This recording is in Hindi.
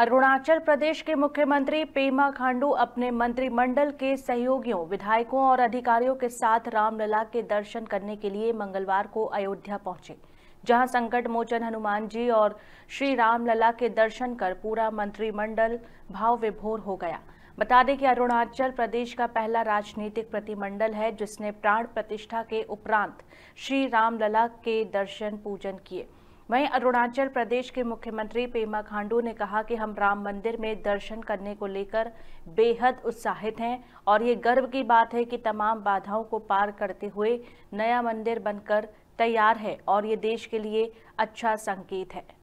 अरुणाचल प्रदेश के मुख्यमंत्री पेमा खांडू अपने मंत्रिमंडल के सहयोगियों विधायकों और अधिकारियों के साथ रामलला के दर्शन करने के लिए मंगलवार को अयोध्या पहुंचे जहां संकट मोचन हनुमान जी और श्री रामलला के दर्शन कर पूरा मंत्रिमंडल भाव विभोर हो गया बता दें कि अरुणाचल प्रदेश का पहला राजनीतिक प्रतिमंडल है जिसने प्राण प्रतिष्ठा के उपरांत श्री रामलला के दर्शन पूजन किए वहीं अरुणाचल प्रदेश के मुख्यमंत्री पेमा खांडू ने कहा कि हम राम मंदिर में दर्शन करने को लेकर बेहद उत्साहित हैं और ये गर्व की बात है कि तमाम बाधाओं को पार करते हुए नया मंदिर बनकर तैयार है और ये देश के लिए अच्छा संकेत है